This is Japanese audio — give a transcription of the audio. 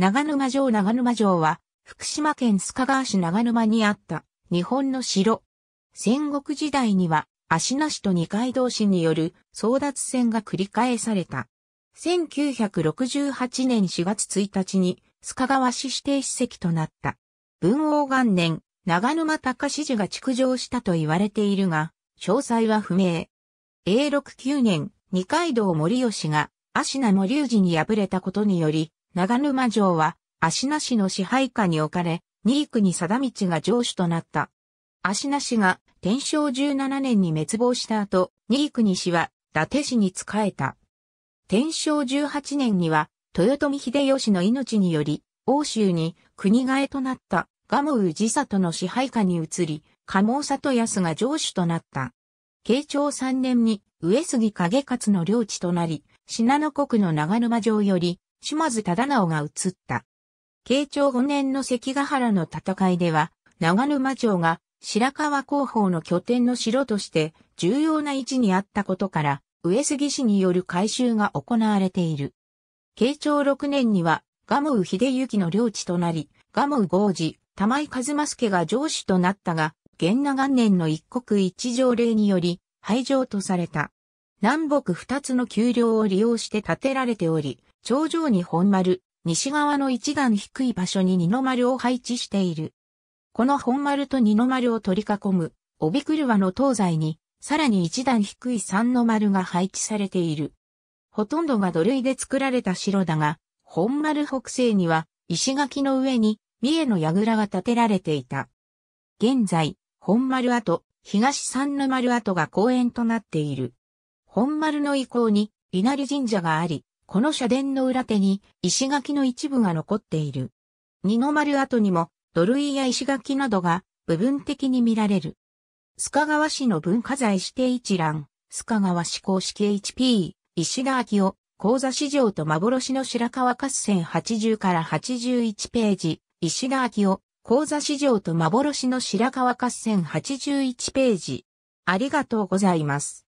長沼城長沼城は、福島県須賀川市長沼にあった日本の城。戦国時代には、足名市と二階堂市による争奪戦が繰り返された。1968年4月1日に、須賀川市指定史跡となった。文王元年、長沼隆史寺が築城したと言われているが、詳細は不明。永禄9年、二階堂森吉が、足名森氏に敗れたことにより、長沼城は、足名市の支配下に置かれ、二国に貞道が城主となった。足名市が天正17年に滅亡した後、二国に市は伊達市に仕えた。天正18年には、豊臣秀吉の命により、欧州に国替えとなった賀生氏里の支配下に移り、蒲生里康が城主となった。慶長3年に上杉景勝の領地となり、信濃国の長沼城より島津忠直が移った。慶長5年の関ヶ原の戦いでは、長沼城が白川広報の拠点の城として重要な位置にあったことから、上杉氏による改修が行われている。慶長6年には、ガムウ秀行の領地となり、ガムウ豪寺、玉井和正家が城主となったが、元長年の一国一条例により、廃城とされた。南北二つの丘陵を利用して建てられており、頂上に本丸、西側の一段低い場所に二の丸を配置している。この本丸と二の丸を取り囲む、帯車の東西に、さらに一段低い三の丸が配置されている。ほとんどが土塁で作られた城だが、本丸北西には、石垣の上に、三重の櫓が建てられていた。現在、本丸跡、東三の丸跡が公園となっている。本丸の遺構に、稲荷神社があり、この社殿の裏手に石垣の一部が残っている。二の丸跡にも土塁や石垣などが部分的に見られる。須賀川市の文化財指定一覧、須賀川市公式 HP、石田明夫、講座市場と幻の白川合戦80から81ページ、石田明夫、講座市場と幻の白川合戦81ページ。ありがとうございます。